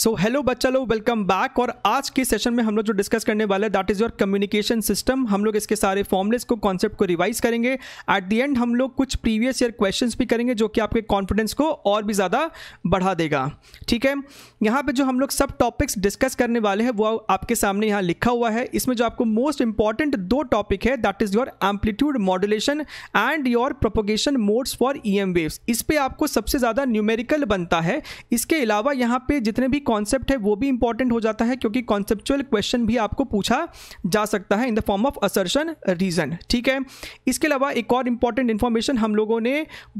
So hello बच्चा लोग welcome back और आज के सेशन में हम लोग जो डिस्कस करने वाले हैं that is your communication system हम लोग इसके सारे फॉर्मुलेस को कॉन्सेप्ट को रिवाइज करेंगे एट द एंड हम लोग कुछ प्रीवियस ईयर क्वेश्चंस भी करेंगे जो कि आपके कॉन्फिडेंस को और भी ज़्यादा बढ़ा देगा ठीक है यहाँ पे जो हम लोग सब टॉपिक्स डिस्कस करने वाले हैं वो आपके सामने यहाँ लिखा हुआ है इसमें जो आपको मोस्ट इंपॉर्टेंट दो टॉपिक है that is your amplitude modulation and your propagation modes for E M waves इस पर आपको सबसे ज़्यादा न्यूमेरिकल बनता है इसके अलावा यहाँ पे जितने भी भी कॉन्सेप्ट है वो भी इंपॉर्टेंट हो जाता है क्योंकि कॉन्सेप्चुअल क्वेश्चन भी आपको पूछा जा सकता है in the form of assertion reason ठीक है इसके अलावा एक और इंपॉर्टेंट इन्फॉर्मेशन हम लोगों ने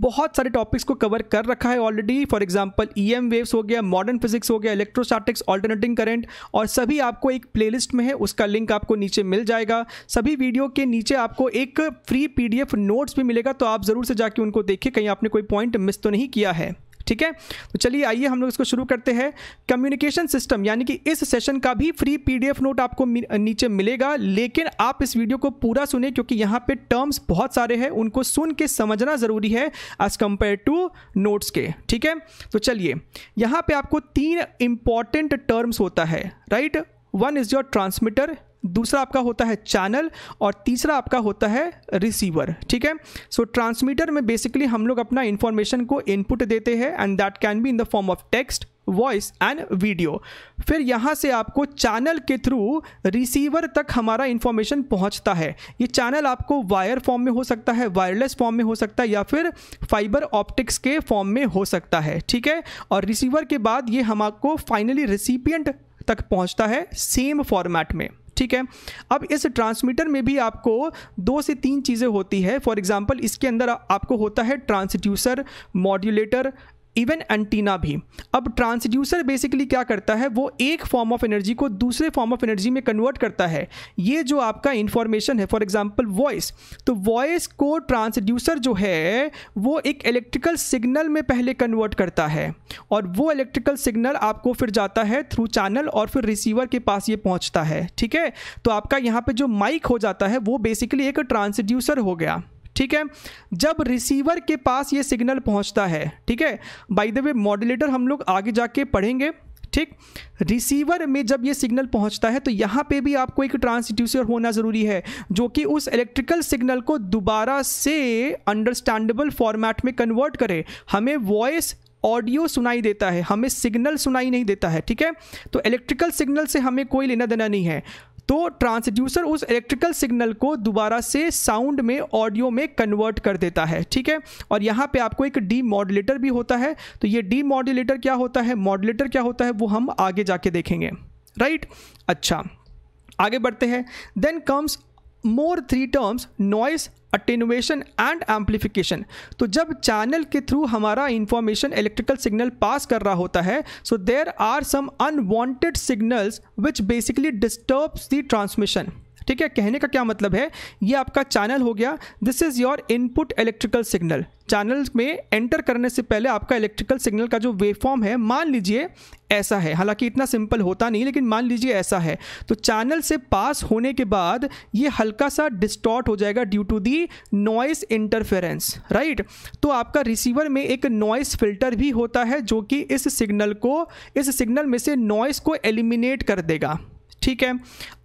बहुत सारे टॉपिक्स को कवर कर रखा है already for example E M waves हो गया मॉडर्न फिजिक्स हो गया इलेक्ट्रोस्टैटिक्स ऑल्टरनेटिंग करेंट और सभी आपको एक प्ले में है उसका लिंक आपको नीचे मिल जाएगा सभी वीडियो के नीचे आपको एक फ्री पीडीएफ नोट्स भी मिलेगा तो आप ज़रूर से जाके उनको देखिए कहीं आपने कोई पॉइंट मिस तो नहीं किया है ठीक है तो चलिए आइए हम लोग इसको शुरू करते हैं कम्युनिकेशन सिस्टम यानी कि इस सेशन का भी फ्री पीडीएफ नोट आपको नीचे मिलेगा लेकिन आप इस वीडियो को पूरा सुने क्योंकि यहाँ पे टर्म्स बहुत सारे हैं उनको सुन के समझना ज़रूरी है एज कंपेयर टू नोट्स के ठीक है तो चलिए यहाँ पर आपको तीन इंपॉर्टेंट टर्म्स होता है right one is your transmitter दूसरा आपका होता है चैनल और तीसरा आपका होता है रिसीवर ठीक है सो ट्रांसमीटर में बेसिकली हम लोग अपना इन्फॉर्मेशन को इनपुट देते हैं and that can be in the form of text voice and video फिर यहाँ से आपको चैनल के थ्रू रिसीवर तक हमारा इन्फॉर्मेशन पहुँचता है ये चैनल आपको वायर फॉर्म में हो सकता है वायरलेस फॉर्म में हो सकता है या फिर फाइबर ऑप्टिक्स के फॉर्म में हो सकता है ठीक है और रिसीवर के बाद ये हम आपको फाइनली रिसिपियंट तक पहुंचता है सेम फॉर्मेट में ठीक है अब इस ट्रांसमीटर में भी आपको दो से तीन चीज़ें होती है फॉर एग्जाम्पल इसके अंदर आपको होता है ट्रांसड्यूसर मॉड्यूलेटर इवन एंटीना भी अब ट्रांसड्यूसर बेसिकली क्या करता है वो एक फॉर्म ऑफ एनर्जी को दूसरे फॉर्म ऑफ एनर्जी में कन्वर्ट करता है ये जो आपका इन्फॉर्मेशन है फॉर एग्जाम्पल वॉइस तो वॉइस को ट्रांसड्यूसर जो है वो एक इलेक्ट्रिकल सिग्नल में पहले कन्वर्ट करता है और वो इलेक्ट्रिकल सिग्नल आपको फिर जाता है थ्रू चैनल और फिर रिसीवर के पास ये पहुँचता है ठीक है तो आपका यहाँ पर जो माइक हो जाता है वो बेसिकली एक ट्रांसड्यूसर हो गया ठीक है जब रिसीवर के पास ये सिग्नल पहुंचता है ठीक है बाय द वे मॉड्यूलेटर हम लोग आगे जाके पढ़ेंगे ठीक रिसीवर में जब ये सिग्नल पहुंचता है तो यहाँ पे भी आपको एक ट्रांसड्यूसर होना ज़रूरी है जो कि उस इलेक्ट्रिकल सिग्नल को दोबारा से अंडरस्टैंडेबल फॉर्मेट में कन्वर्ट करे हमें वॉइस ऑडियो सुनाई देता है हमें सिग्नल सुनाई नहीं देता है ठीक है तो इलेक्ट्रिकल सिग्नल से हमें कोई लेना देना नहीं है तो ट्रांसड्यूसर उस इलेक्ट्रिकल सिग्नल को दोबारा से साउंड में ऑडियो में कन्वर्ट कर देता है ठीक है और यहाँ पे आपको एक डी मॉड्यूलेटर भी होता है तो ये डी मॉड्यूलेटर क्या होता है मॉड्यूलेटर क्या होता है वो हम आगे जाके देखेंगे राइट अच्छा आगे बढ़ते हैं then comes more three terms noise attenuation and amplification तो जब चैनल के थ्रू हमारा इंफॉर्मेशन इलेक्ट्रिकल सिग्नल पास कर रहा होता है so there are some unwanted signals which basically disturbs the transmission ठीक है कहने का क्या मतलब है ये आपका चैनल हो गया this is your input electrical signal channel में एंटर करने से पहले आपका इलेक्ट्रिकल सिग्नल का जो वेवफॉर्म है मान लीजिए ऐसा है हालांकि इतना सिंपल होता नहीं लेकिन मान लीजिए ऐसा है तो चैनल से पास होने के बाद ये हल्का सा डिस्टॉर्ट हो जाएगा due to the noise interference right तो आपका रिसीवर में एक नॉइस फिल्टर भी होता है जो कि इस सिग्नल को इस सिग्नल में से नॉइस को एलिमिनेट कर देगा ठीक है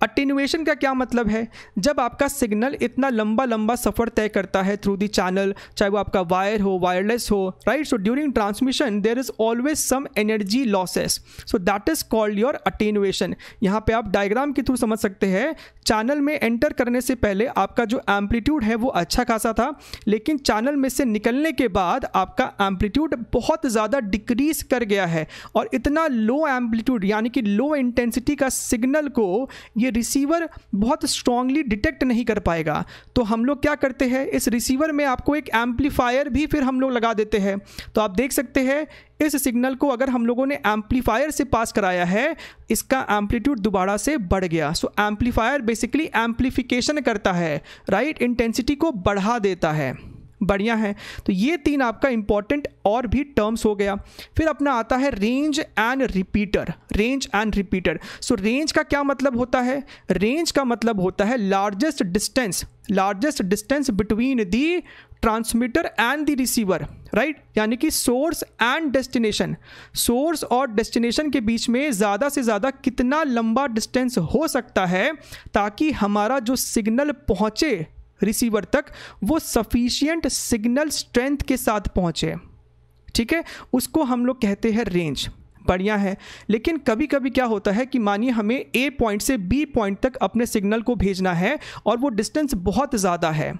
अटेनुएशन का क्या मतलब है जब आपका सिग्नल इतना लंबा लंबा सफ़र तय करता है थ्रू दी चैनल चाहे वो आपका वायर हो वायरलेस हो right so during transmission there is always some energy losses so that is called your attenuation यहाँ पे आप डायग्राम के थ्रू समझ सकते हैं चैनल में एंटर करने से पहले आपका जो एम्पलीट्यूड है वो अच्छा खासा था लेकिन चैनल में से निकलने के बाद आपका एम्पलीट्यूड बहुत ज़्यादा डिक्रीज कर गया है और इतना लो एम्पलीट्यूड यानी कि लो इंटेंसिटी का सिग्नल सिग्नल को ये रिसीवर बहुत स्ट्रांगली डिटेक्ट नहीं कर पाएगा तो हम लोग क्या करते हैं इस रिसीवर में आपको एक एम्पलीफायर भी फिर हम लोग लगा देते हैं तो आप देख सकते हैं इस सिग्नल को अगर हम लोगों ने एम्पलीफायर से पास कराया है इसका एम्पलीट्यूड दोबारा से बढ़ गया सो एम्पलीफायर बेसिकली एम्पलीफिकेशन करता है राइट right? इंटेंसिटी को बढ़ा देता है बढ़िया है तो ये तीन आपका इंपॉर्टेंट और भी टर्म्स हो गया फिर अपना आता है range and repeater range and repeater so range का क्या मतलब होता है रेंज का मतलब होता है largest distance largest distance between the transmitter and the receiver right यानी कि सोर्स एंड डेस्टिनेशन सोर्स और डेस्टिनेशन के बीच में ज़्यादा से ज़्यादा कितना लंबा डिस्टेंस हो सकता है ताकि हमारा जो सिग्नल पहुँचे रिसीवर तक वो सफिशियंट सिग्नल स्ट्रेंथ के साथ पहुँचे ठीक है उसको हम लोग कहते हैं रेंज बढ़िया है लेकिन कभी कभी क्या होता है कि मानिए हमें ए पॉइंट से बी पॉइंट तक अपने सिग्नल को भेजना है और वो डिस्टेंस बहुत ज़्यादा है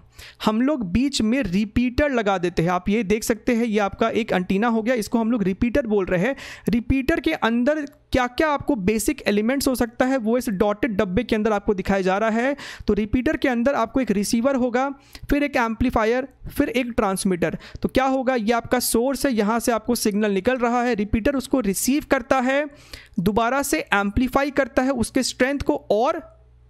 हम लोग बीच में रिपीटर लगा देते हैं आप ये देख सकते हैं ये आपका एक अंटीना हो गया इसको हम लोग रिपीटर बोल रहे हैं रिपीटर के अंदर क्या क्या आपको बेसिक एलिमेंट्स हो सकता है वो इस डॉटेड डब्बे के अंदर आपको दिखाया जा रहा है तो रिपीटर के अंदर आपको एक रिसीवर होगा फिर एक एम्पलीफायर फिर एक ट्रांसमीटर तो क्या होगा ये आपका सोर्स है यहाँ से आपको सिग्नल निकल रहा है रिपीटर उसको रिसीव करता है दोबारा से एम्पलीफाई करता है उसके स्ट्रेंथ को और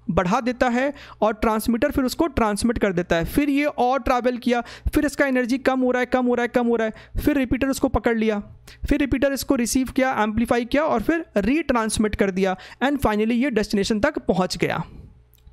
बढ़ा देता है और ट्रांसमीटर फिर उसको ट्रांसमिट कर देता है फिर ये और ट्रैवल किया फिर इसका एनर्जी कम हो रहा है कम हो रहा है कम हो रहा है फिर रिपीटर उसको पकड़ लिया फिर रिपीटर इसको रिसीव किया एम्पलीफाई किया और फिर रीट्रांसमिट कर दिया एंड फाइनली ये डेस्टिनेशन तक पहुँच गया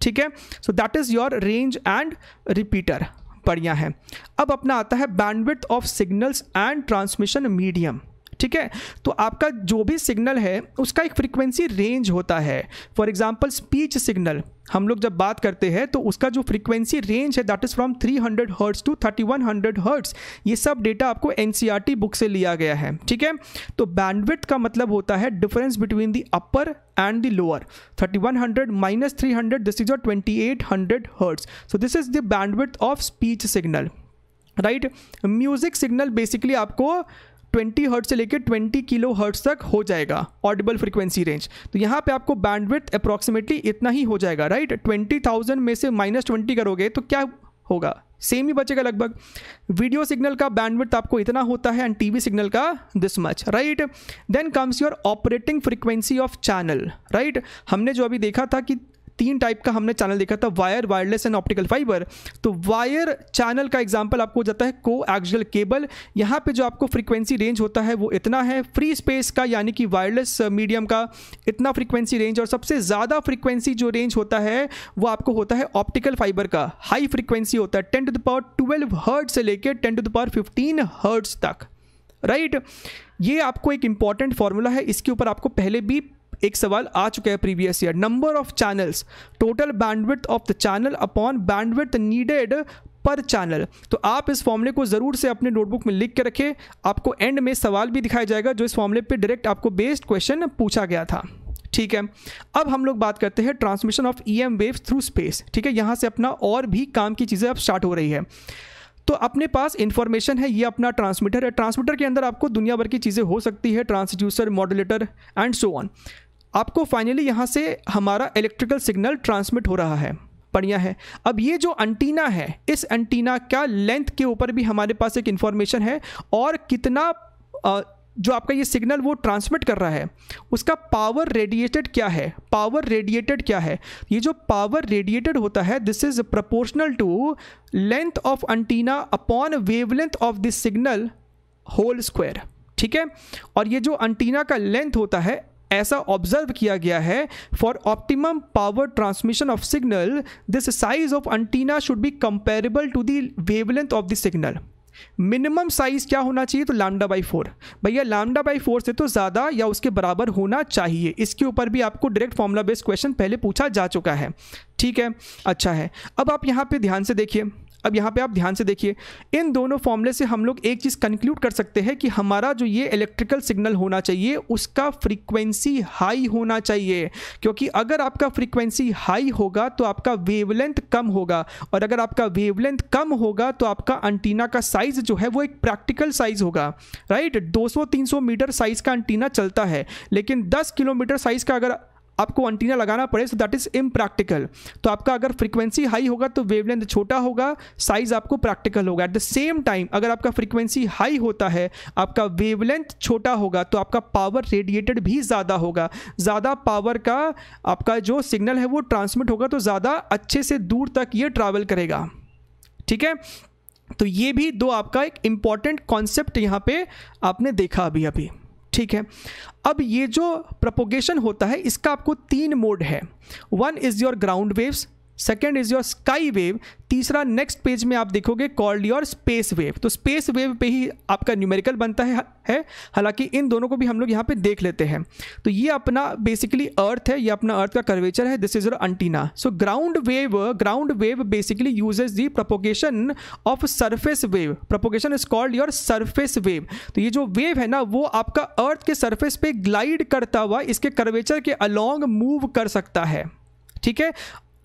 ठीक है so that is your range and repeater बढ़िया है अब अपना आता है bandwidth of signals and transmission medium ठीक है तो आपका जो भी सिग्नल है उसका एक फ्रीक्वेंसी रेंज होता है फॉर एग्जाम्पल स्पीच सिग्नल हम लोग जब बात करते हैं तो उसका जो फ्रीक्वेंसी रेंज है that is from 300 hundred hertz to 3100 hundred hertz ये सब डेटा आपको एन बुक e से लिया गया है ठीक है तो बैंडविथ का मतलब होता है difference between the upper and the lower 3100 hundred minus three hundred this is your twenty eight hundred hertz so this is the bandwidth of speech signal right music signal basically आपको twenty hertz से लेकर twenty kilo hurt तक हो जाएगा Audible frequency range तो यहाँ पे आपको बैंडविथ अप्रॉक्सीमेटली इतना ही हो जाएगा राइट ट्वेंटी थाउजेंड में से माइनस ट्वेंटी करोगे तो क्या होगा सेम ही बचेगा लगभग वीडियो सिग्नल का बैंडविड्थ आपको इतना होता है एंड टीवी सिग्नल का this much right then comes your operating frequency of channel right हमने जो अभी देखा था कि तीन टाइप का हमने चैनल देखा था wire wireless and optical fibre तो वायर चैनल का एग्जाम्पल आपको जाता है को एक्जल केबल यहाँ पे जो आपको फ्रीक्वेंसी रेंज होता है वो इतना है फ्री स्पेस का यानी कि वायरलेस मीडियम uh, का इतना फ्रीक्वेंसी रेंज और सबसे ज़्यादा फ्रीक्वेंसी जो रेंज होता है वो आपको होता है ऑप्टिकल फाइबर का हाई फ्रीक्वेंसी होता है ten to the power twelve hertz से लेकर ten to the power fifteen hertz तक राइट right? ये आपको एक इंपॉर्टेंट फॉर्मूला है इसके ऊपर आपको पहले भी एक सवाल आ चुका है previous year number of channels total bandwidth of the channel upon bandwidth needed per channel तो आप इस फॉर्मूले को ज़रूर से अपने नोटबुक में लिख के रखें आपको एंड में सवाल भी दिखाया जाएगा जो इस फॉर्मूले पे डायरेक्ट आपको बेस्ड क्वेश्चन पूछा गया था ठीक है अब हम लोग बात करते हैं transmission of E M waves through space ठीक है यहाँ से अपना और भी काम की चीज़ें अब स्टार्ट हो रही है तो अपने पास इन्फॉर्मेशन है ये अपना ट्रांसमीटर है ट्रांसमीटर के अंदर आपको दुनिया भर की चीज़ें हो सकती है transducer modulator and so on आपको फाइनली यहाँ से हमारा इलेक्ट्रिकल सिग्नल ट्रांसमिट हो रहा है बढ़िया है अब ये जो एंटीना है इस एंटीना का लेंथ के ऊपर भी हमारे पास एक इन्फॉर्मेशन है और कितना आ, जो आपका ये सिग्नल वो ट्रांसमिट कर रहा है उसका पावर रेडिएटेड क्या है पावर रेडिएटेड क्या है ये जो पावर रेडिएटेड होता है this is proportional to length of antenna upon wavelength of this signal whole square ठीक है और ये जो एंटीना का लेंथ होता है ऐसा ऑब्जर्व किया गया है for optimum power transmission of signal this size of antenna should be comparable to the wavelength of the signal minimum size क्या होना चाहिए तो लामडा बाई फोर भैया लामडा बाई फोर से तो ज़्यादा या उसके बराबर होना चाहिए इसके ऊपर भी आपको डायरेक्ट फॉर्मूला बेस्ड क्वेश्चन पहले पूछा जा चुका है ठीक है अच्छा है अब आप यहां पे ध्यान से देखिए अब यहाँ पे आप ध्यान से देखिए इन दोनों फॉर्मूले से हम लोग एक चीज़ कंक्लूड कर सकते हैं कि हमारा जो ये इलेक्ट्रिकल सिग्नल होना चाहिए उसका फ्रीक्वेंसी हाई होना चाहिए क्योंकि अगर आपका फ्रीक्वेंसी हाई होगा तो आपका वेवलेंथ कम होगा और अगर आपका वेवलेंथ कम होगा तो आपका अंटीना का साइज़ जो है वो एक प्रैक्टिकल साइज़ होगा राइट दो सौ मीटर साइज़ का अंटीना चलता है लेकिन दस किलोमीटर साइज़ का अगर आपको एंटीना लगाना पड़े सो दैट इज़ इम्प्रैक्टिकल तो आपका अगर फ्रीक्वेंसी हाई होगा तो वेवलेंथ छोटा होगा साइज आपको प्रैक्टिकल होगा एट द सेम टाइम अगर आपका फ्रीक्वेंसी हाई होता है आपका वेवलेंथ छोटा होगा तो आपका पावर रेडिएटेड भी ज़्यादा होगा ज़्यादा पावर का आपका जो सिग्नल है वो ट्रांसमिट होगा तो ज़्यादा अच्छे से दूर तक ये ट्रैवल करेगा ठीक है तो ये भी दो आपका एक इम्पॉर्टेंट कॉन्सेप्ट यहाँ पे आपने देखा अभी अभी ठीक है अब ये जो प्रपोगेशन होता है इसका आपको तीन मोड है one is your ground waves second is your sky wave तीसरा नेक्स्ट पेज में आप देखोगे कॉल्ड योर स्पेस वेव तो स्पेस वेव पे ही आपका न्यूमेरिकल बनता है है हालांकि इन दोनों को भी हम लोग यहाँ पे देख लेते हैं तो ये अपना बेसिकली अर्थ है ये अपना अर्थ का कर्वेचर है this is your antenna so ground wave ground wave basically uses the propagation of surface wave propagation is called your surface wave तो ये जो वेव है ना वो आपका अर्थ के सर्फेस पे ग्लाइड करता हुआ इसके कर्वेचर के अलॉन्ग मूव कर सकता है ठीक है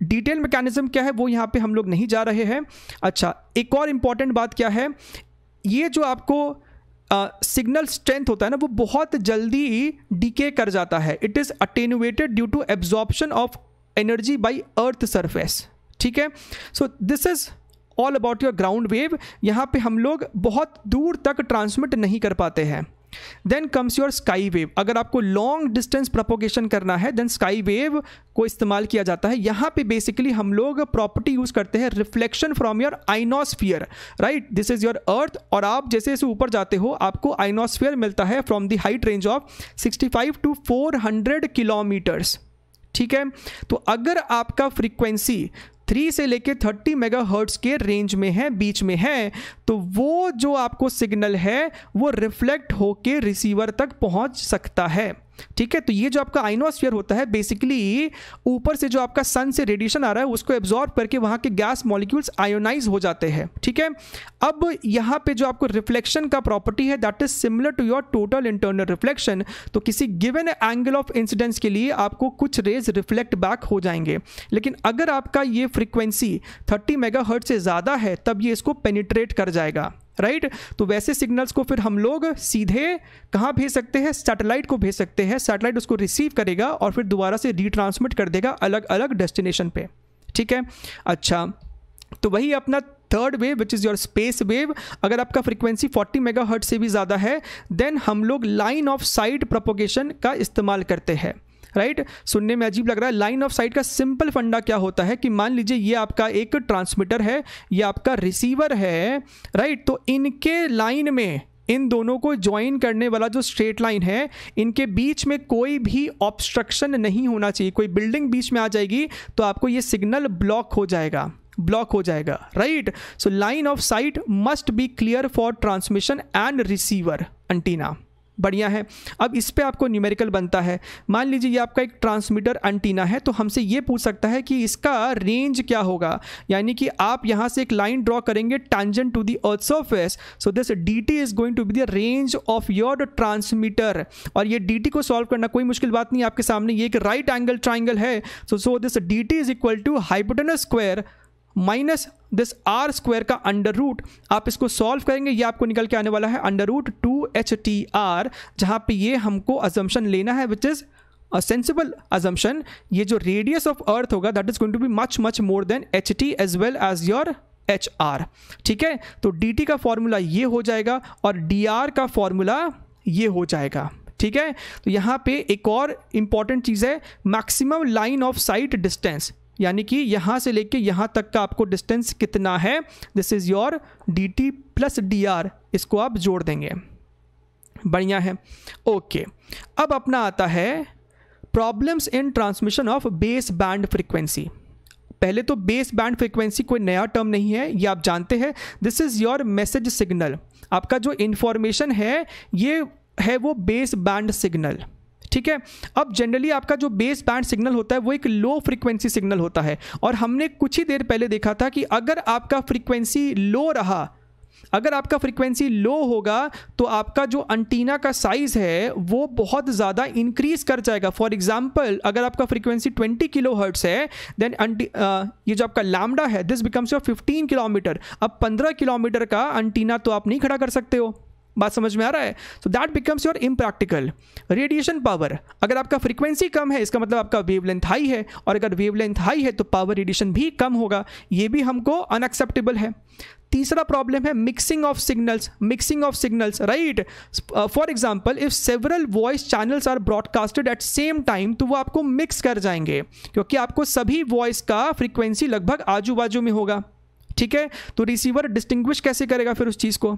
डिटेल मैकेनिज्म क्या है वो यहाँ पे हम लोग नहीं जा रहे हैं अच्छा एक और इम्पॉर्टेंट बात क्या है ये जो आपको सिग्नल uh, स्ट्रेंथ होता है ना वो बहुत जल्दी डीके कर जाता है it is attenuated due to absorption of energy by earth surface ठीक है so this is all about your ground wave यहाँ पे हम लोग बहुत दूर तक ट्रांसमिट नहीं कर पाते हैं then comes your sky wave अगर आपको लॉन्ग डिस्टेंस प्रपोगेशन करना है देन स्काई वेव को इस्तेमाल किया जाता है यहाँ पे बेसिकली हम लोग प्रॉपर्टी यूज़ करते हैं reflection from your ionosphere right this is your earth और आप जैसे जैसे ऊपर जाते हो आपको आइनोस्फियर मिलता है from the height range of 65 to 400 kilometres ठीक है तो अगर आपका फ्रीक्वेंसी थ्री से लेके थर्टी मेगा हर्ट्स के रेंज में है बीच में है तो वो जो आपको सिग्नल है वो रिफ्लेक्ट होके रिसीवर तक पहुंच सकता है ठीक है तो ये जो आपका आइनोस्फियर होता है बेसिकली ऊपर से जो आपका सन से रेडिएशन आ रहा है उसको एब्जॉर्ब करके वहां के गैस मॉलिक्यूल्स आयोनाइज हो जाते हैं ठीक है अब यहां पे जो आपको रिफ्लेक्शन का प्रॉपर्टी है that is similar to your total internal reflection तो किसी गिवन एंगल ऑफ इंसिडेंस के लिए आपको कुछ रेज रिफ्लेक्ट बैक हो जाएंगे लेकिन अगर आपका ये फ्रिक्वेंसी थर्टी मेगा से ज़्यादा है तब ये इसको पेनिट्रेट कर जाएगा राइट तो वैसे सिग्नल्स को फिर हम लोग सीधे कहाँ भेज सकते हैं सैटेलाइट को भेज सकते हैं सैटेलाइट उसको रिसीव करेगा और फिर दोबारा से रिट्रांसमिट कर देगा अलग अलग डेस्टिनेशन पे ठीक है अच्छा तो वही अपना third wave which is your space wave अगर आपका फ्रीक्वेंसी 40 मेगाहर्ट से भी ज़्यादा है देन हम लोग लाइन ऑफ साइट प्रपोगेशन का इस्तेमाल करते हैं राइट सुनने में अजीब लग रहा है लाइन ऑफ साइट का सिंपल फंडा क्या होता है कि मान लीजिए ये आपका एक ट्रांसमीटर है ये आपका रिसीवर है राइट तो इनके लाइन में इन दोनों को ज्वाइन करने वाला जो स्ट्रेट लाइन है इनके बीच में कोई भी ऑब्स्ट्रक्शन नहीं होना चाहिए कोई बिल्डिंग बीच में आ जाएगी तो आपको ये सिग्नल ब्लॉक हो जाएगा ब्लॉक हो जाएगा right so line of sight must be clear for transmission and receiver antenna बढ़िया है अब इस पर आपको न्यूमेरिकल बनता है मान लीजिए ये आपका एक ट्रांसमीटर अंटीना है तो हमसे ये पूछ सकता है कि इसका रेंज क्या होगा यानी कि आप यहाँ से एक लाइन ड्रॉ करेंगे tangent to the earth surface so this D T is going to be the range of your transmitter और ये डी टी को सॉल्व करना कोई मुश्किल बात नहीं आपके सामने ये एक राइट एंगल ट्राइंगल है so so this D T is equal to hypotenuse square minus this R square का अंडर रूट आप इसको सॉल्व करेंगे ये आपको निकल के आने वाला है under root two H T R जहाँ पर ये हमको अजम्पन लेना है विच इज़ अ सेंसिबल अजम्पन ये जो रेडियस ऑफ अर्थ होगा that is going to be much much more than H T as well as your H R ठीक है तो डी टी का फॉर्मूला ये हो जाएगा और डी आर का फॉर्मूला ये हो जाएगा ठीक है तो यहाँ पे एक और इम्पॉर्टेंट चीज़ है maximum line of sight distance यानी कि यहाँ से लेके यहाँ तक का आपको डिस्टेंस कितना है this is your D T plus D R इसको आप जोड़ देंगे बढ़िया है ओके अब अपना आता है problems in transmission of base band frequency पहले तो बेस बैंड फ्रिक्वेंसी कोई नया टर्म नहीं है ये आप जानते हैं this is your message signal आपका जो इन्फॉर्मेशन है ये है वो बेस बैंड सिग्नल ठीक है अब जनरली आपका जो बेस बैंड सिग्नल होता है वो एक लो फ्रिक्वेंसी सिग्नल होता है और हमने कुछ ही देर पहले देखा था कि अगर आपका फ्रिक्वेंसी लो रहा अगर आपका फ्रिक्वेंसी लो होगा तो आपका जो अंटीना का साइज़ है वो बहुत ज़्यादा इंक्रीज कर जाएगा फॉर एग्जाम्पल अगर आपका फ्रीक्वेंसी 20 किलो हर्ट्स है देन ये जो आपका लैमडा है दिस बिकम्स योर 15 किलोमीटर अब 15 किलोमीटर का अंटीना तो आप नहीं खड़ा कर सकते हो बात समझ में आ रहा है so that becomes your impractical radiation power अगर आपका फ्रीक्वेंसी कम है इसका मतलब आपका वेव लेंथ हाई है और अगर वेव लेंथ हाई है तो पावर रेडिएशन भी कम होगा ये भी हमको अनएक्सेप्टेबल है तीसरा प्रॉब्लम है mixing of signals mixing of signals right for example if several voice channels are broadcasted at same time तो वो आपको मिक्स कर जाएंगे क्योंकि आपको सभी वॉइस का फ्रीक्वेंसी लगभग आजू बाजू में होगा ठीक है तो रिसीवर डिस्टिंग्विश कैसे करेगा फिर उस चीज़ को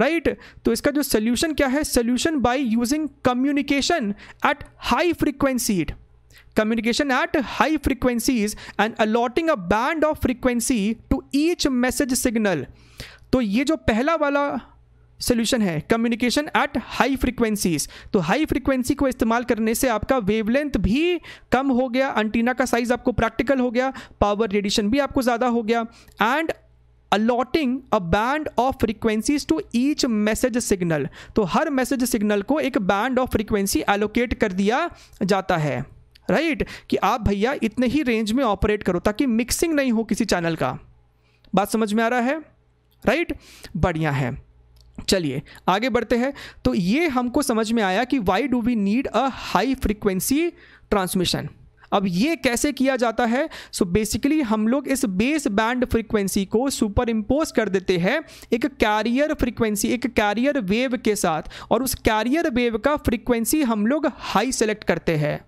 राइट right? तो इसका जो सोल्यूशन क्या है solution by using communication at high frequency communication at high frequencies and allotting a band of frequency to each message signal तो ये जो पहला वाला सोल्यूशन है कम्युनिकेशन एट हाई फ्रिक्वेंसीज तो हाई फ्रिक्वेंसी को इस्तेमाल करने से आपका वेवलेंथ भी कम हो गया अंटीना का साइज आपको प्रैक्टिकल हो गया पावर रेडिएशन भी आपको ज़्यादा हो गया and allotting a band of frequencies to each message signal तो हर मैसेज सिग्नल को एक बैंड ऑफ फ्रीक्वेंसी एलोकेट कर दिया जाता है राइट right? कि आप भैया इतने ही रेंज में ऑपरेट करो ताकि मिक्सिंग नहीं हो किसी चैनल का बात समझ में आ रहा है राइट right? बढ़िया है चलिए आगे बढ़ते हैं तो ये हमको समझ में आया कि why do we need a high frequency transmission अब ये कैसे किया जाता है सो so बेसिकली हम लोग इस बेस बैंड फ्रीक्वेंसी को सुपर इम्पोज कर देते हैं एक कैरियर फ्रीक्वेंसी एक कैरियर वेव के साथ और उस कैरियर वेव का फ्रीक्वेंसी हम लोग हाई सेलेक्ट करते हैं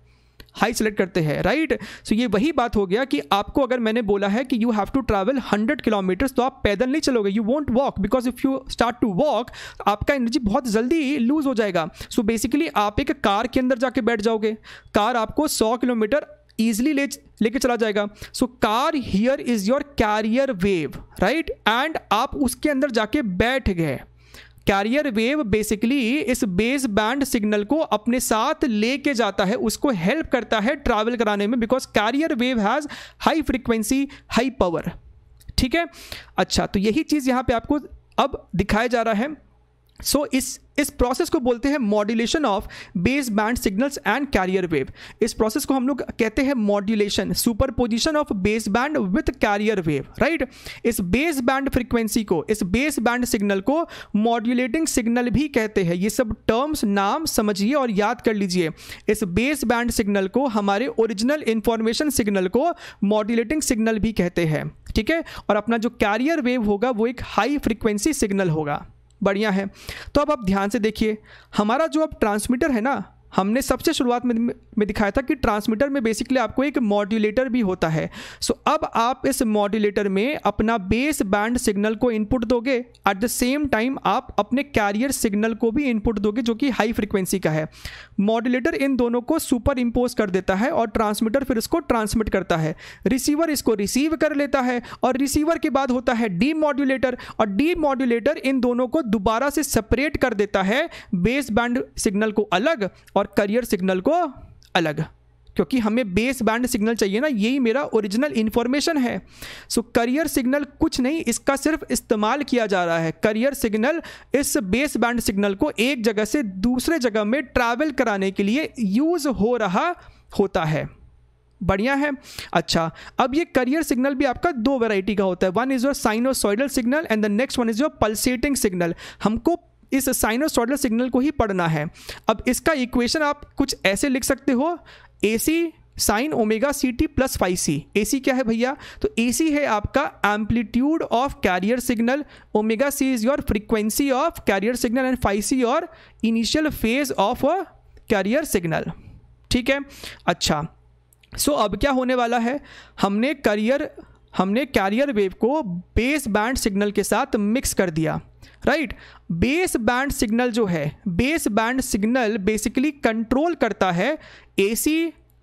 हाई सेलेक्ट करते हैं राइट सो ये वही बात हो गया कि आपको अगर मैंने बोला है कि you have to travel hundred kilometers तो आप पैदल नहीं चलोगे you won't walk because if you start to walk आपका एनर्जी बहुत जल्दी लूज हो जाएगा सो so बेसिकली आप एक कार के अंदर जाके बैठ जाओगे कार आपको सौ किलोमीटर ईजिली ले लेके चला जाएगा so car here is your carrier wave right and आप उसके अंदर जाके बैठ गए कैरियर वेव बेसिकली इस बेस बैंड सिग्नल को अपने साथ लेके जाता है उसको हेल्प करता है ट्रैवल कराने में because carrier wave has high frequency high power ठीक है अच्छा तो यही चीज़ यहाँ पे आपको अब दिखाया जा रहा है सो so, इस इस प्रोसेस को बोलते हैं modulation of base band signals and carrier wave इस प्रोसेस को हम लोग कहते हैं modulation superposition of base band with carrier wave right इस बेस बैंड फ्रीक्वेंसी को इस बेस बैंड सिग्नल को मॉड्यूलेटिंग सिग्नल भी कहते हैं ये सब टर्म्स नाम समझिए और याद कर लीजिए इस बेस बैंड सिग्नल को हमारे ओरिजिनल इंफॉर्मेशन सिग्नल को मॉड्यूलेटिंग सिग्नल भी कहते हैं ठीक है और अपना जो कैरियर वेव होगा वो एक हाई फ्रिक्वेंसी सिग्नल होगा बढ़िया है तो अब आप ध्यान से देखिए हमारा जो अब ट्रांसमीटर है ना हमने सबसे शुरुआत में में दिखाया था कि ट्रांसमीटर में बेसिकली आपको एक मॉड्यूलेटर भी होता है सो so, अब आप इस मॉड्यूलेटर में अपना बेस बैंड सिग्नल को इनपुट दोगे एट द सेम टाइम आप अपने कैरियर सिग्नल को भी इनपुट दोगे जो कि हाई फ्रिक्वेंसी का है मॉड्यूलेटर इन दोनों को सुपर इम्पोज कर देता है और ट्रांसमीटर फिर इसको ट्रांसमिट करता है रिसीवर इसको रिसीव कर लेता है और रिसीवर के बाद होता है डी मॉड्यूलेटर और डी मॉड्यूलेटर इन दोनों को दोबारा से सेपरेट कर देता है बेस बैंड सिग्नल को अलग और करियर सिग्नल को अलग क्योंकि हमें बेस बैंड सिग्नल चाहिए ना यही मेरा ओरिजिनल इन्फॉर्मेशन है सो करियर सिग्नल कुछ नहीं इसका सिर्फ इस्तेमाल किया जा रहा है करियर सिग्नल इस बेस बैंड सिग्नल को एक जगह से दूसरे जगह में ट्रैवल कराने के लिए यूज़ हो रहा होता है बढ़िया है अच्छा अब ये करियर सिग्नल भी आपका दो वैरायटी का होता है one is your sinusoidal signal and the next one is your pulsating signal हमको इस साइनोसॉडल सिग्नल को ही पढ़ना है अब इसका इक्वेशन आप कुछ ऐसे लिख सकते हो A C sine omega C T plus five C A C क्या है भैया तो ए सी है आपका amplitude of carrier signal omega C is your frequency of carrier signal and five C और initial phase of a carrier signal ठीक है अच्छा सो so, अब क्या होने वाला है हमने करियर हमने कैरियर वेव को बेस बैंड सिग्नल के साथ मिक्स कर दिया राइट बेस बैंड सिग्नल जो है base band signal basically control करता है एसी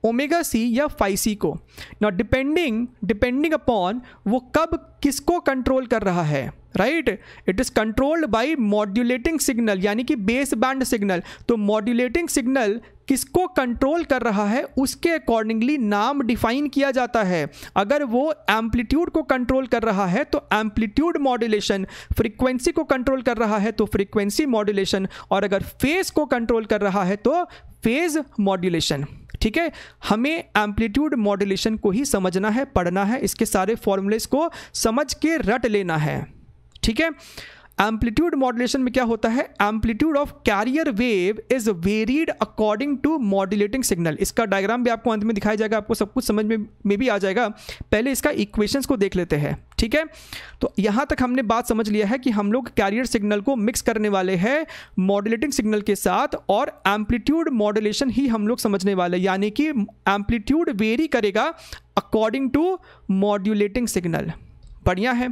ओमेगा सी या फाइव सी को ना डिपेंडिंग डिपेंडिंग अपॉन वो कब किसको कंट्रोल कर रहा है right it is controlled by modulating signal यानी कि बेस बैंड सिग्नल तो मॉड्यूलेटिंग सिग्नल किसको कंट्रोल कर रहा है उसके अकॉर्डिंगली नाम डिफाइन किया जाता है अगर वो एम्पलीट्यूड को कंट्रोल कर रहा है तो एम्पलीट्यूड मॉड्यूलेशन फ्रीक्वेंसी को कंट्रोल कर रहा है तो फ्रीक्वेंसी मॉड्यूलेशन और अगर फेज को कंट्रोल कर रहा है तो फेज मॉड्यूलेशन ठीक है हमें एम्पलीट्यूड मॉड्यूलेशन को ही समझना है पढ़ना है इसके सारे फॉर्मूलेस को समझ के रट लेना है ठीक है एम्पलीट्यूड मॉड्यूलेशन में क्या होता है amplitude of carrier wave is varied according to modulating signal इसका डायग्राम भी आपको अंत में दिखाया जाएगा आपको सब कुछ समझ में में भी आ जाएगा पहले इसका इक्वेशंस को देख लेते हैं ठीक है तो यहाँ तक हमने बात समझ लिया है कि हम लोग कैरियर सिग्नल को मिक्स करने वाले हैं मॉड्यूलेटिंग सिग्नल के साथ और एम्पलीट्यूड मॉड्यूलेशन ही हम लोग समझने वाले यानी कि एम्पलीट्यूड वेरी करेगा अकॉर्डिंग टू मॉड्यूलेटिंग सिग्नल बढ़िया है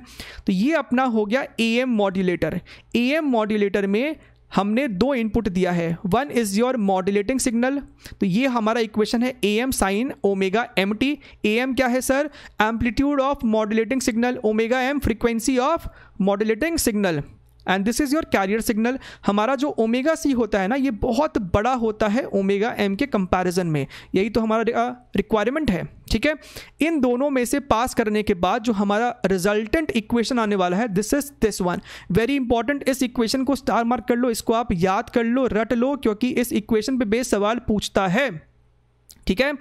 तो ये अपना हो गया A M modulator A M modulator में हमने दो इनपुट दिया है one is your modulating signal तो ये हमारा इक्वेशन है A M sine omega M T A M क्या है sir amplitude of modulating signal omega M frequency of modulating signal and this is your carrier signal हमारा जो omega C होता है ना ये बहुत बड़ा होता है ओमेगा एम के कंपैरिजन में यही तो हमारा रिक्वायरमेंट है ठीक है इन दोनों में से पास करने के बाद जो हमारा रिजल्टेंट इक्वेशन आने वाला है this is this one very important इस इक्वेशन को स्टार मार्क कर लो इसको आप याद कर लो रट लो क्योंकि इस इक्वेशन पर बेस सवाल पूछता है ठीक है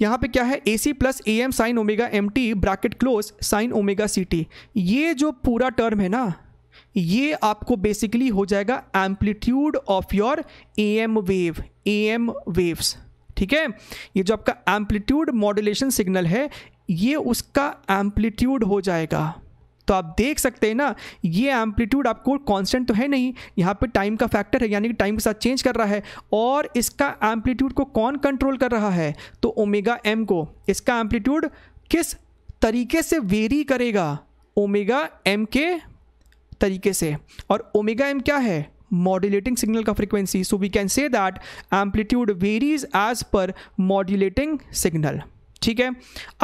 यहाँ पे क्या है A C plus A M sine omega M T bracket close sine omega C T ये जो पूरा टर्म है ना ये आपको बेसिकली हो जाएगा amplitude of your A M wave A M waves ठीक है ये जो आपका एम्पलीट्यूड मॉड्यूलेशन सिग्नल है ये उसका एम्पलीट्यूड हो जाएगा तो आप देख सकते हैं ना ये एम्पलीट्यूड आपको कांस्टेंट तो है नहीं यहाँ पे टाइम का फैक्टर है यानी कि टाइम के साथ चेंज कर रहा है और इसका एम्पलीट्यूड को कौन कंट्रोल कर रहा है तो ओमेगा एम को इसका एम्पलीट्यूड किस तरीके से वेरी करेगा ओमेगा एम के तरीके से और ओमेगा एम क्या है मॉड्यूलेटिंग सिग्नल का frequency so we can say that amplitude varies as पर मॉड्यूलेटिंग सिग्नल ठीक है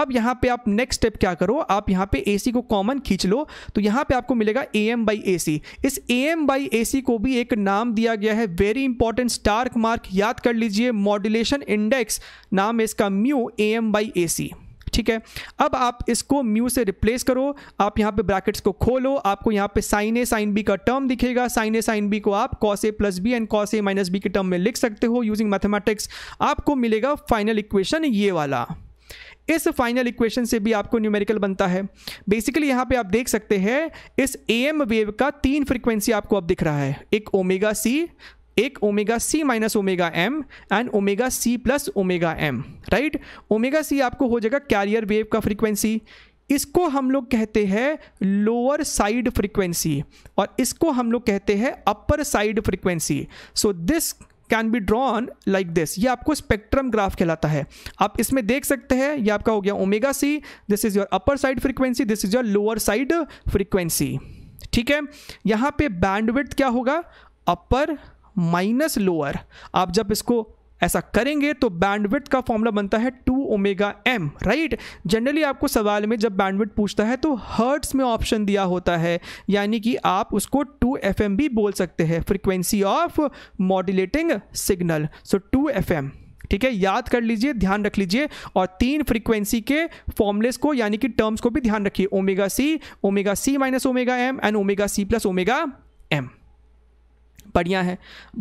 अब यहाँ पे आप नेक्स्ट स्टेप क्या करो आप यहाँ पे एसी को कॉमन खींच लो तो यहाँ पे आपको मिलेगा ए एम बाई ए सी इस ए एम बाई ए सी को भी एक नाम दिया गया है वेरी इंपॉर्टेंट स्टार्क मार्क याद कर लीजिए मॉड्यूलेशन इंडेक्स नाम है इसका mu A M by A C ठीक है अब आप इसको म्यू से रिप्लेस करो आप यहाँ पे ब्रैकेट्स को खोलो आपको यहाँ पे साइन ए साइन बी का टर्म दिखेगा साइन ए साइन बी को आप cos A plus B and cos A minus B के टर्म में लिख सकते हो यूजिंग मैथमेटिक्स आपको मिलेगा फाइनल इक्वेशन ये वाला इस फाइनल इक्वेशन से भी आपको न्यूमेरिकल बनता है बेसिकली यहाँ पे आप देख सकते हैं इस एम वेव का तीन फ्रीक्वेंसी आपको अब दिख रहा है एक ओमेगा सी एक omega C minus omega M and omega C plus omega M right omega C आपको हो जाएगा कैरियर वेव का फ्रीक्वेंसी इसको हम लोग कहते हैं लोअर साइड फ्रीक्वेंसी और इसको हम लोग कहते हैं upper side frequency so this can be drawn like this ये आपको स्पेक्ट्रम ग्राफ कहलाता है आप इसमें देख सकते हैं ये आपका हो गया omega C this is your upper side frequency this is your lower side frequency ठीक है यहाँ पे बैंडविड्थ क्या होगा अपर माइनस लोअर आप जब इसको ऐसा करेंगे तो बैंडविड्थ का फॉर्मूला बनता है two omega M right generally आपको सवाल में जब बैंडविड्थ पूछता है तो हर्ट्स में ऑप्शन दिया होता है यानी कि आप उसको टू एफ एम भी बोल सकते हैं frequency of modulating signal so two F M ठीक है याद कर लीजिए ध्यान रख लीजिए और तीन फ्रीक्वेंसी के फॉर्मुलेस को यानी कि टर्म्स को भी ध्यान रखिए omega C omega C minus omega M and omega C plus omega M बढ़िया है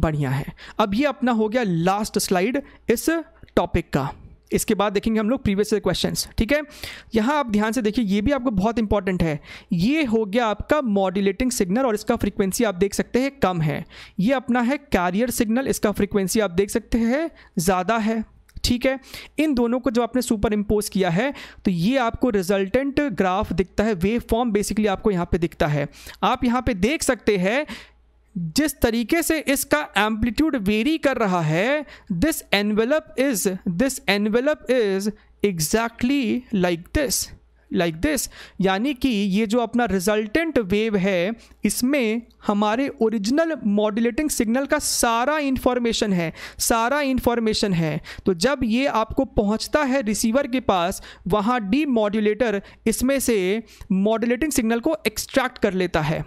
बढ़िया है अब ये अपना हो गया लास्ट स्लाइड इस टॉपिक का इसके बाद देखेंगे हम लोग प्रीवियस क्वेश्चन ठीक है यहाँ आप ध्यान से देखिए ये भी आपको बहुत इंपॉर्टेंट है ये हो गया आपका मॉड्यूलेटिंग सिग्नल और इसका फ्रीक्वेंसी आप देख सकते हैं कम है ये अपना है कैरियर सिग्नल इसका फ्रीक्वेंसी आप देख सकते हैं ज़्यादा है ठीक है इन दोनों को जो आपने सुपर इम्पोज किया है तो ये आपको रिजल्टेंट ग्राफ दिखता है वेव फॉर्म बेसिकली आपको यहाँ पे दिखता है आप यहाँ पे देख सकते हैं जिस तरीके से इसका एम्पलीट्यूड वेरी कर रहा है this envelope is this envelope is exactly like this like this यानी कि ये जो अपना रिजल्टेंट वेव है इसमें हमारे ओरिजिनल मॉड्यूलेटिंग सिग्नल का सारा इन्फॉर्मेशन है सारा इन्फॉर्मेशन है तो जब ये आपको पहुंचता है रिसीवर के पास वहाँ डी मॉड्यूलेटर इसमें से मॉड्यूलेटिंग सिग्नल को एक्सट्रैक्ट कर लेता है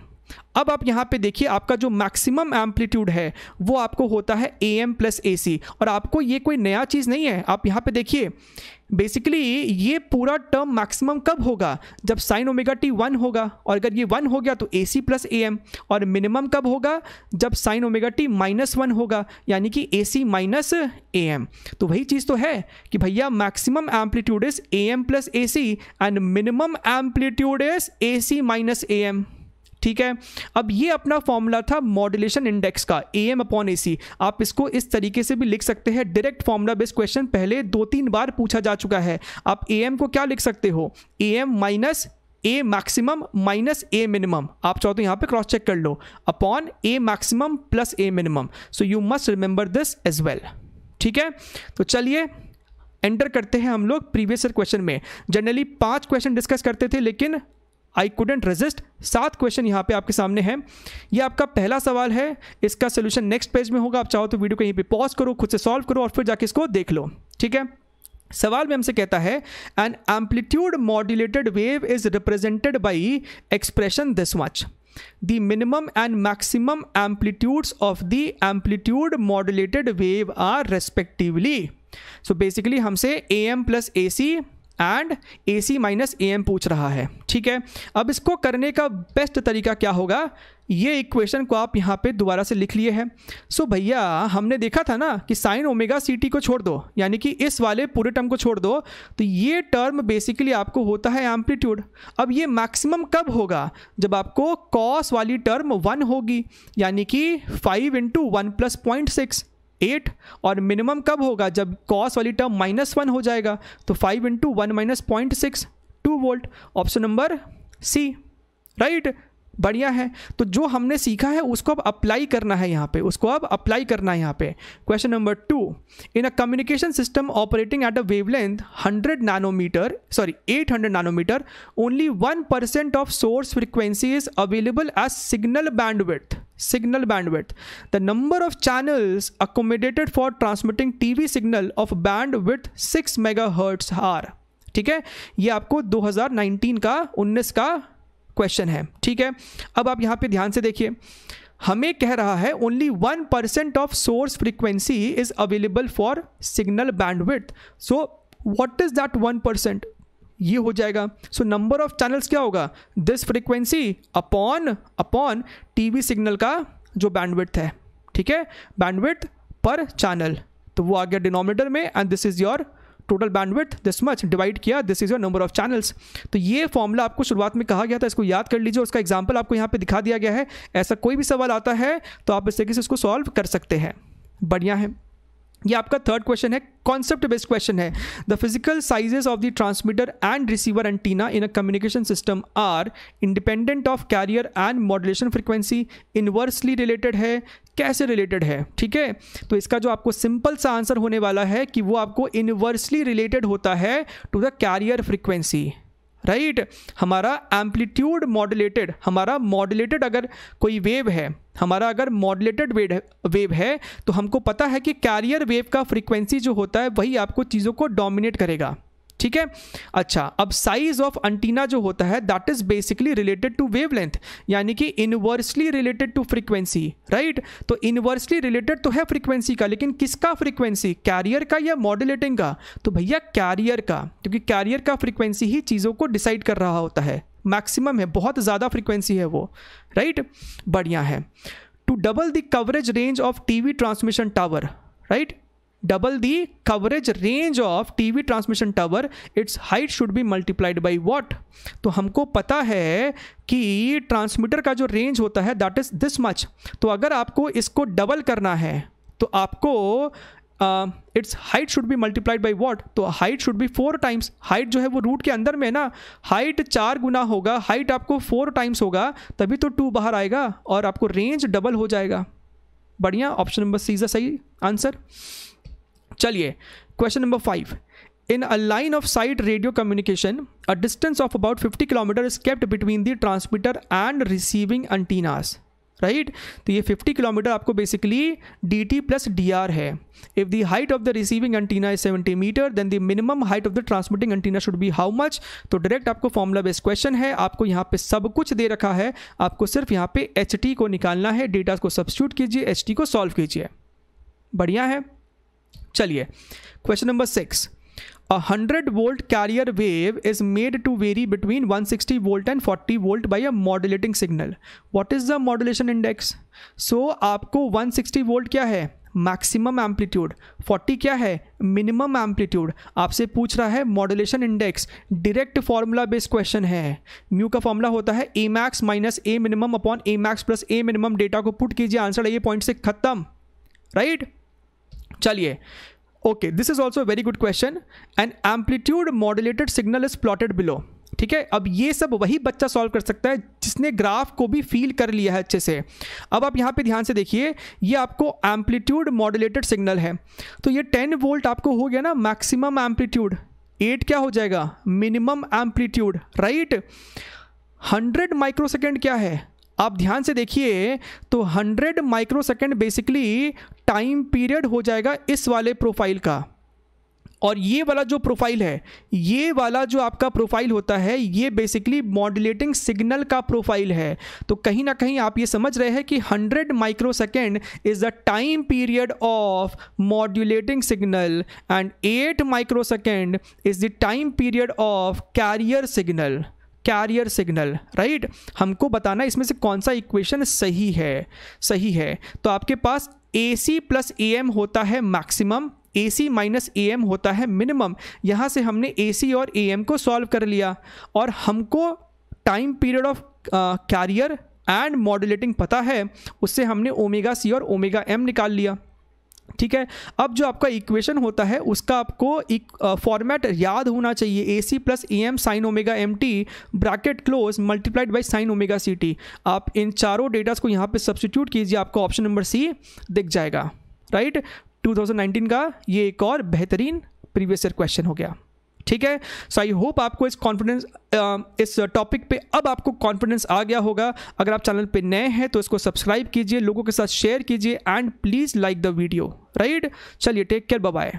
अब आप यहाँ पे देखिए आपका जो मैक्सिमम एम्पलीट्यूड है वो आपको होता है ए एम प्लस ए सी और आपको ये कोई नया चीज़ नहीं है आप यहाँ पे देखिए बेसिकली ये पूरा टर्म मैक्सिमम कब होगा जब साइन ओमेगा टी वन होगा और अगर ये वन हो गया तो A C plus A M और मिनिमम कब होगा जब sine omega T minus one होगा यानी कि ए सी माइनस ए एम तो वही चीज़ तो है कि भैया maximum amplitude is A M plus A C and minimum amplitude is A C minus A M ठीक है अब ये अपना फॉर्मूला था मॉड्यूलेशन इंडेक्स का ए एम अपॉन ए सी आप इसको इस तरीके से भी लिख सकते हैं डायरेक्ट फॉर्मूला बेस्ड क्वेश्चन पहले दो तीन बार पूछा जा चुका है आप ए एम को क्या लिख सकते हो A M minus A maximum minus A minimum आप चाहो यहां तो यहाँ पे क्रॉस चेक कर लो upon A maximum plus A minimum so you must remember this as well ठीक है तो चलिए एंटर करते हैं हम लोग प्रीवियस क्वेश्चन में जनरली पांच क्वेश्चन डिस्कस करते थे लेकिन आई कुडेंट रेजिस्ट सात क्वेश्चन यहाँ पे आपके सामने हैं ये आपका पहला सवाल है इसका सोल्यूशन नेक्स्ट पेज में होगा आप चाहो तो वीडियो को यहीं पे पॉज करो खुद से सॉल्व करो और फिर जाके इसको देख लो ठीक है सवाल में हमसे कहता है an amplitude modulated wave is represented by expression this much the minimum and maximum amplitudes of the amplitude modulated wave are respectively so basically हमसे plus A C and A C minus A M पूछ रहा है ठीक है अब इसको करने का बेस्ट तरीका क्या होगा ये इक्वेशन को आप यहाँ पे दोबारा से लिख लिए हैं सो so भैया हमने देखा था ना कि साइन ओमेगा सी टी को छोड़ दो यानी कि इस वाले पूरे टर्म को छोड़ दो तो ये टर्म बेसिकली आपको होता है एम्पलीट्यूड अब ये मैक्सिमम कब होगा जब आपको कॉस वाली टर्म वन होगी यानी कि five into one plus point six eight और मिनिमम कब होगा जब कॉस वाली टर्म माइनस वन हो जाएगा तो five into one minus point six two volt option number C right बढ़िया है तो जो हमने सीखा है उसको अब अप्लाई करना है यहाँ पे उसको अब अप्लाई करना है यहाँ पे question number two in a communication system operating at a wavelength 100 nanometer sorry 800 nanometer only one percent of source frequency is available as signal bandwidth signal bandwidth the number of channels accommodated for transmitting tv signal of bandwidth 6 megahertz are ठीक है ये आपको 2019 का 19 का question है ठीक है अब आप यहाँ पे ध्यान से देखिए हमें कह रहा है only one percent of source frequency is available for signal bandwidth so what is that one percent ये हो जाएगा सो नंबर ऑफ चैनल्स क्या होगा this frequency upon upon TV signal का जो बैंडविड्थ है ठीक है बैंडविड्थ पर चैनल तो वो आ गया डिनोमिनेटर में and this is your total bandwidth this much divide किया this is your number of channels तो ये फॉर्मूला आपको शुरुआत में कहा गया था इसको याद कर लीजिए उसका एग्जाम्पल आपको यहाँ पे दिखा दिया गया है ऐसा कोई भी सवाल आता है तो आप इस तरीके से इसको सॉल्व कर सकते हैं बढ़िया है ये आपका थर्ड क्वेश्चन है कॉन्सेप्ट बेस्ड क्वेश्चन है the physical sizes of the transmitter and receiver antenna in a communication system are independent of carrier and modulation frequency inversely related है कैसे रिलेटेड है ठीक है तो इसका जो आपको सिंपल सा आंसर होने वाला है कि वो आपको इनवर्सली रिलेटेड होता है to the carrier frequency right हमारा एम्पलीट्यूड मॉडुलेटेड हमारा मॉडुलेटेड अगर कोई वेव है हमारा अगर मॉडुलेटेड वेव है तो हमको पता है कि कैरियर वेव का फ्रीक्वेंसी जो होता है वही आपको चीज़ों को डोमिनेट करेगा ठीक है अच्छा अब साइज ऑफ अंटीना जो होता है that is basically related to wavelength यानी कि inversely related to frequency right तो इनवर्सली रिलेटेड तो है फ्रीक्वेंसी का लेकिन किसका फ्रीक्वेंसी कैरियर का या मॉड्यूलेटिंग का तो भैया कैरियर का क्योंकि कैरियर का फ्रीक्वेंसी ही चीज़ों को डिसाइड कर रहा होता है मैक्सिमम है बहुत ज़्यादा फ्रीक्वेंसी है वो राइट बढ़िया है to double the coverage range of TV transmission tower right double the coverage range of TV transmission tower its height should be multiplied by what तो हमको पता है कि ट्रांसमीटर का जो रेंज होता है दैट इज दिस मच तो अगर आपको इसको डबल करना है तो आपको its height should be multiplied by what तो height should be four times height जो है वो रूट के अंदर में है ना हाइट चार गुना होगा हाइट आपको फोर टाइम्स होगा तभी तो टू बाहर आएगा और आपको रेंज डबल हो जाएगा बढ़िया ऑप्शन नंबर सी इज़ सही आंसर चलिए question number five in a line of sight radio communication a distance of about 50 kilometre is kept between the transmitter and receiving antennas. Right तो ये 50 kilometre आपको basically D T plus D R है if the height of the receiving antenna is 70 metre then the minimum height of the transmitting antenna should be how much तो direct आपको formula based question है आपको यहाँ पे सब कुछ दे रखा है आपको सिर्फ यहाँ पे एच को निकालना है डेटा को सब्सिट्यूट कीजिए एच को सॉल्व कीजिए बढ़िया है चलिए question number six a hundred volt carrier wave is made to vary between 160 volt and forty volt by a modulating signal what is the modulation index so आपको 160 volt क्या है maximum amplitude 40 क्या है minimum amplitude आपसे पूछ रहा है modulation index direct formula based question है म्यू का फॉर्मूला होता है A max minus A minimum upon A max plus A minimum data को पुट कीजिए आंसर आइए ये पॉइंट से खत्म राइट right? चलिए okay this is also very good question and amplitude modulated signal is plotted below ठीक है अब ये सब वही बच्चा सॉल्व कर सकता है जिसने ग्राफ को भी फील कर लिया है अच्छे से अब आप यहाँ पे ध्यान से देखिए ये आपको एम्पलीट्यूड मॉड्यूलेटेड सिग्नल है तो ये 10 वोल्ट आपको हो गया ना मैक्सिमम एम्पलीट्यूड 8 क्या हो जाएगा मिनिमम एम्पलीट्यूड राइट 100 माइक्रोसेकेंड क्या है आप ध्यान से देखिए तो 100 माइक्रोसेकेंड बेसिकली टाइम पीरियड हो जाएगा इस वाले प्रोफाइल का और ये वाला जो प्रोफाइल है ये वाला जो आपका प्रोफाइल होता है ये बेसिकली मॉड्यूलेटिंग सिग्नल का प्रोफाइल है तो कहीं ना कहीं आप ये समझ रहे हैं कि 100 microsecond is the time period of modulating signal and 8 microsecond is the time period of carrier signal carrier signal right हमको बताना इसमें से कौन सा इक्वेशन सही है सही है तो आपके पास ए सी प्लस ए एम होता है maximum A C minus A M होता है मिनिमम यहाँ से हमने ए सी और ए एम को सॉल्व कर लिया और हमको time period of carrier and modulating पता है उससे हमने ओमेगा सी और ओमेगा एम निकाल लिया ठीक है अब जो आपका इक्वेशन होता है उसका आपको फॉर्मेट याद होना चाहिए A C plus A M sine omega M T bracket close multiplied by sine omega C T आप इन चारों डेटास को यहाँ पे सब्सटीट्यूट कीजिए आपको ऑप्शन नंबर सी दिख जाएगा राइट right? 2019 का ये एक और बेहतरीन प्रीवियस ईयर क्वेश्चन हो गया ठीक है सो आई होप आपको इस कॉन्फिडेंस इस टॉपिक पे अब आपको कॉन्फिडेंस आ गया होगा अगर आप चैनल पे नए हैं तो इसको सब्सक्राइब कीजिए लोगों के साथ शेयर कीजिए and please like the video right चलिए टेक केयर बाय